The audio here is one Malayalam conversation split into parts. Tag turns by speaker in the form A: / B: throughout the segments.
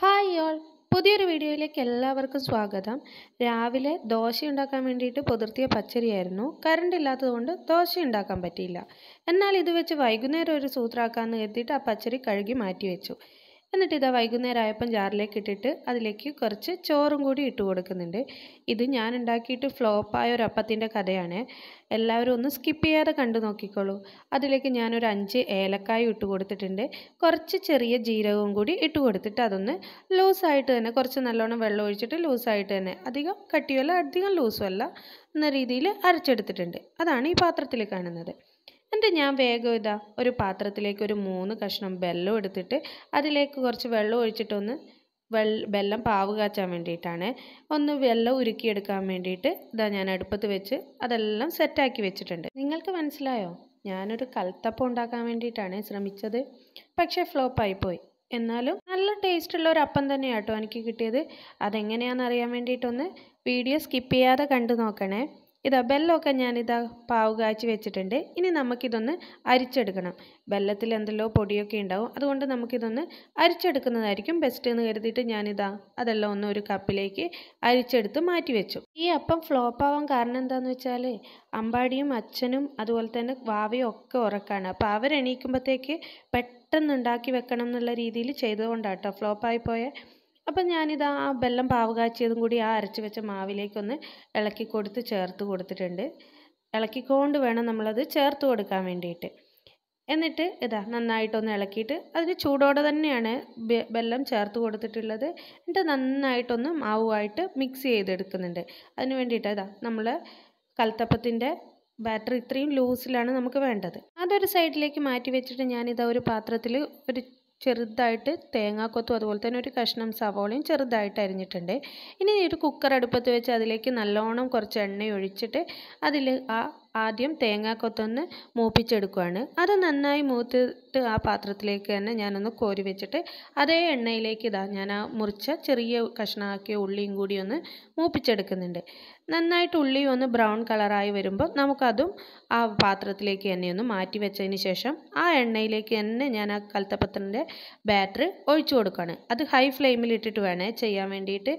A: ഹായ് ഓൾ പുതിയൊരു വീഡിയോയിലേക്ക് എല്ലാവർക്കും സ്വാഗതം രാവിലെ ദോശ ഉണ്ടാക്കാൻ വേണ്ടിയിട്ട് പുതിർത്തിയ പച്ചരിയായിരുന്നു കറണ്ട് ഇല്ലാത്തതുകൊണ്ട് ദോശ ഉണ്ടാക്കാൻ പറ്റിയില്ല എന്നാൽ ഇത് വെച്ച് വൈകുന്നേരം ഒരു സൂത്രാക്കാമെന്ന് കരുതിയിട്ട് ആ പച്ചരി കഴുകി മാറ്റി വെച്ചു എന്നിട്ട് ഇതാ വൈകുന്നേരം ആയപ്പം ജാറിലേക്ക് ഇട്ടിട്ട് അതിലേക്ക് കുറച്ച് ചോറും കൂടി ഇട്ട് കൊടുക്കുന്നുണ്ട് ഇത് ഞാൻ ഉണ്ടാക്കിയിട്ട് ഫ്ലോപ്പായ ഒരു അപ്പത്തിൻ്റെ കഥയാണ് എല്ലാവരും ഒന്ന് സ്കിപ്പ് ചെയ്യാതെ കണ്ടു നോക്കിക്കോളൂ അതിലേക്ക് ഞാനൊരു അഞ്ച് ഏലക്കായ ഇട്ട് കൊടുത്തിട്ടുണ്ട് കുറച്ച് ചെറിയ ജീരകവും കൂടി ഇട്ട് കൊടുത്തിട്ട് അതൊന്ന് ലൂസായിട്ട് തന്നെ കുറച്ച് നല്ലോണം വെള്ളം ഒഴിച്ചിട്ട് ലൂസായിട്ട് തന്നെ അധികം കട്ടിയല്ല അധികം ലൂസുമല്ല എന്ന രീതിയിൽ അരച്ചെടുത്തിട്ടുണ്ട് അതാണ് ഈ പാത്രത്തിൽ കാണുന്നത് എന്നിട്ട് ഞാൻ വേഗം ഇതാ ഒരു പാത്രത്തിലേക്ക് ഒരു മൂന്ന് കഷ്ണം വെള്ളം എടുത്തിട്ട് അതിലേക്ക് കുറച്ച് വെള്ളം ഒഴിച്ചിട്ടൊന്ന് വെള്ള വെള്ളം പാവ് കാച്ചാൻ വേണ്ടിയിട്ടാണ് ഒന്ന് വെള്ളം ഉരുക്കിയെടുക്കാൻ വേണ്ടിയിട്ട് ഇതാ ഞാൻ അടുപ്പത്ത് വെച്ച് അതെല്ലാം സെറ്റാക്കി വെച്ചിട്ടുണ്ട് നിങ്ങൾക്ക് മനസ്സിലായോ ഞാനൊരു കൽത്തപ്പം ഉണ്ടാക്കാൻ വേണ്ടിയിട്ടാണ് ശ്രമിച്ചത് പക്ഷേ ഫ്ലോപ്പായിപ്പോയി എന്നാലും നല്ല ടേസ്റ്റുള്ള ഒരു അപ്പം തന്നെയാണ് കേട്ടോ എനിക്ക് കിട്ടിയത് അതെങ്ങനെയാണെന്ന് അറിയാൻ വേണ്ടിയിട്ടൊന്ന് വീഡിയോ സ്കിപ്പ് ചെയ്യാതെ കണ്ടു നോക്കണേ ഇതാ ബെല്ലമൊക്കെ ഞാനിതാ പാവ് കാച്ചി വെച്ചിട്ടുണ്ട് ഇനി നമുക്കിതൊന്ന് അരിച്ചെടുക്കണം ബെല്ലത്തിൽ എന്തെല്ലോ പൊടിയൊക്കെ ഉണ്ടാവും അതുകൊണ്ട് നമുക്കിതൊന്ന് അരിച്ചെടുക്കുന്നതായിരിക്കും ബെസ്റ്റ് എന്ന് കരുതിയിട്ട് ഞാനിതാ അതെല്ലാം ഒന്ന് ഒരു കപ്പിലേക്ക് അരിച്ചെടുത്ത് മാറ്റി വെച്ചു ഈ അപ്പം ഫ്ലോപ്പ് ആവാൻ കാരണം എന്താണെന്ന് വെച്ചാൽ അമ്പാടിയും അച്ഛനും അതുപോലെ തന്നെ വാവയും ഒക്കെ ഉറക്കാണ് അപ്പോൾ അവരെണീക്കുമ്പോഴത്തേക്ക് പെട്ടെന്ന് ഉണ്ടാക്കി വെക്കണം എന്നുള്ള രീതിയിൽ ചെയ്തുകൊണ്ടാട്ടോ ഫ്ലോപ്പായി പോയ അപ്പം ഞാനിത് ആ വെള്ളം പാവ് കാച്ചിയതും കൂടി ആ അരച്ചു വെച്ച മാവിലേക്കൊന്ന് ഇളക്കി കൊടുത്ത് ചേർത്ത് കൊടുത്തിട്ടുണ്ട് ഇളക്കിക്കൊണ്ട് വേണം നമ്മളത് ചേർത്ത് കൊടുക്കാൻ വേണ്ടിയിട്ട് എന്നിട്ട് ഇതാ നന്നായിട്ടൊന്ന് ഇളക്കിയിട്ട് അതിന് ചൂടോടെ തന്നെയാണ് വെല്ലം ചേർത്ത് കൊടുത്തിട്ടുള്ളത് എന്നിട്ട് നന്നായിട്ടൊന്ന് മാവുമായിട്ട് മിക്സ് ചെയ്തെടുക്കുന്നുണ്ട് അതിന് വേണ്ടിയിട്ട് ഇതാ നമ്മൾ കൽത്തപ്പത്തിൻ്റെ ബാറ്റർ ഇത്രയും ലൂസിലാണ് നമുക്ക് വേണ്ടത് അതൊരു സൈഡിലേക്ക് മാറ്റി വെച്ചിട്ട് ഞാനിതാ ഒരു പാത്രത്തിൽ ഒരു ചെറുതായിട്ട് തേങ്ങാക്കൊത്തും അതുപോലെ തന്നെ ഒരു കഷ്ണം സവോളയും ചെറുതായിട്ട് അരിഞ്ഞിട്ടുണ്ട് ഇനി ഒരു കുക്കർ അടുപ്പത്ത് വെച്ച് അതിലേക്ക് നല്ലോണം കുറച്ച് എണ്ണ ഒഴിച്ചിട്ട് അതിൽ ആ ആദ്യം തേങ്ങാക്കൊത്തൊന്ന് മൂപ്പിച്ചെടുക്കുകയാണ് അത് നന്നായി മൂത്തിട്ട് ആ പാത്രത്തിലേക്ക് തന്നെ ഞാനൊന്ന് കോരി വെച്ചിട്ട് അതേ എണ്ണയിലേക്ക് ഇതാ ഞാൻ ആ മുറിച്ച ചെറിയ കഷ്ണമാക്കിയ ഉള്ളിയും കൂടി ഒന്ന് മൂപ്പിച്ചെടുക്കുന്നുണ്ട് നന്നായിട്ട് ഉള്ളി ഒന്ന് ബ്രൗൺ കളറായി വരുമ്പോൾ നമുക്കതും ആ പാത്രത്തിലേക്ക് തന്നെ ഒന്ന് മാറ്റി വെച്ചതിന് ശേഷം ആ എണ്ണയിലേക്ക് തന്നെ ഞാൻ ആ കൽത്തപ്പത്തിൻ്റെ ബാറ്റർ ഒഴിച്ചു കൊടുക്കുകയാണ് അത് ഹൈ ഫ്ലെയിമിൽ ഇട്ടിട്ട് വേണേ ചെയ്യാൻ വേണ്ടിയിട്ട്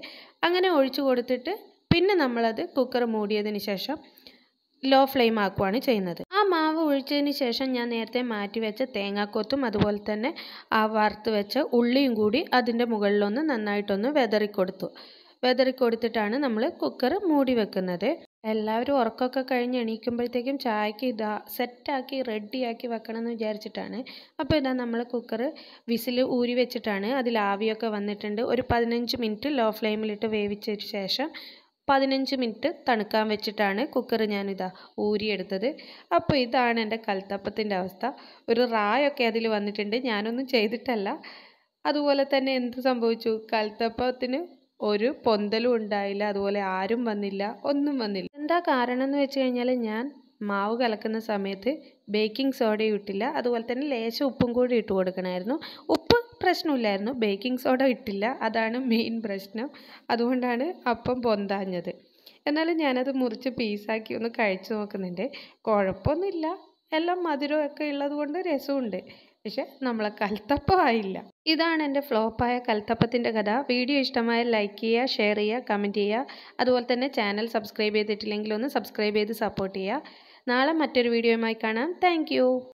A: അങ്ങനെ ഒഴിച്ചു കൊടുത്തിട്ട് പിന്നെ നമ്മളത് കുക്കർ മൂടിയതിന് ശേഷം ലോ ഫ്ലെയിം ആക്കുകയാണ് ചെയ്യുന്നത് ആ മാവ് ഒഴിച്ചതിന് ശേഷം ഞാൻ നേരത്തെ മാറ്റി വെച്ച തേങ്ങാക്കൊത്തും അതുപോലെ തന്നെ ആ വറുത്ത് വെച്ച ഉള്ളിയും കൂടി അതിൻ്റെ മുകളിലൊന്ന് നന്നായിട്ടൊന്ന് വെതറിക്കൊടുത്തു വെതറിക്കൊടുത്തിട്ടാണ് നമ്മൾ കുക്കർ മൂടി വെക്കുന്നത് എല്ലാവരും ഉറക്കമൊക്കെ കഴിഞ്ഞ് എണീക്കുമ്പോഴത്തേക്കും ചായക്ക് ഇതാ സെറ്റാക്കി റെഡിയാക്കി വെക്കണം എന്ന് വിചാരിച്ചിട്ടാണ് അപ്പോൾ ഇതാ നമ്മൾ കുക്കർ വിസിൽ ഊരി വെച്ചിട്ടാണ് അതിൽ ആവിയൊക്കെ വന്നിട്ടുണ്ട് ഒരു പതിനഞ്ച് മിനിറ്റ് ലോ ഫ്ലെയിമിലിട്ട് വേവിച്ചതിന് ശേഷം പതിനഞ്ച് മിനിറ്റ് തണുക്കാൻ വെച്ചിട്ടാണ് കുക്കർ ഞാനിതാ ഊരിയെടുത്തത് അപ്പോൾ ഇതാണ് എൻ്റെ കൽത്തപ്പത്തിൻ്റെ അവസ്ഥ ഒരു റായൊക്കെ അതിൽ വന്നിട്ടുണ്ട് ഞാനൊന്നും ചെയ്തിട്ടല്ല അതുപോലെ തന്നെ എന്ത് സംഭവിച്ചു കൽത്തപ്പത്തിന് ഒരു പൊന്തലും ഉണ്ടായില്ല അതുപോലെ ആരും വന്നില്ല ഒന്നും വന്നില്ല എന്താ കാരണം എന്ന് വെച്ച് കഴിഞ്ഞാൽ ഞാൻ മാവ് കലക്കുന്ന സമയത്ത് ബേക്കിംഗ് സോഡ ഇട്ടില്ല അതുപോലെ തന്നെ ലേശം ഉപ്പും കൂടി ഇട്ട് കൊടുക്കണമായിരുന്നു ഉപ്പ് പ്രശ്നമില്ലായിരുന്നു ബേക്കിംഗ് സോഡ ഇട്ടില്ല അതാണ് മെയിൻ പ്രശ്നം അതുകൊണ്ടാണ് അപ്പം പൊന്താഞ്ഞത് എന്നാലും ഞാനത് മുറിച്ച് പീസാക്കി ഒന്ന് കഴിച്ചു നോക്കുന്നുണ്ട് കുഴപ്പമൊന്നുമില്ല എല്ലാം മധുരമൊക്കെ ഉള്ളത് കൊണ്ട് രസമുണ്ട് പക്ഷെ നമ്മളെ കൽത്തപ്പമായില്ല ഇതാണ് എൻ്റെ ഫ്ലോപ്പായ കൽത്തപ്പത്തിൻ്റെ കഥ വീഡിയോ ഇഷ്ടമായ ലൈക്ക് ചെയ്യുക ഷെയർ ചെയ്യുക കമൻറ്റ് ചെയ്യുക അതുപോലെ തന്നെ ചാനൽ സബ്സ്ക്രൈബ് ചെയ്തിട്ടില്ലെങ്കിൽ ഒന്ന് സബ്സ്ക്രൈബ് ചെയ്ത് സപ്പോർട്ട് ചെയ്യുക നാളെ മറ്റൊരു വീഡിയോയുമായി കാണാം താങ്ക്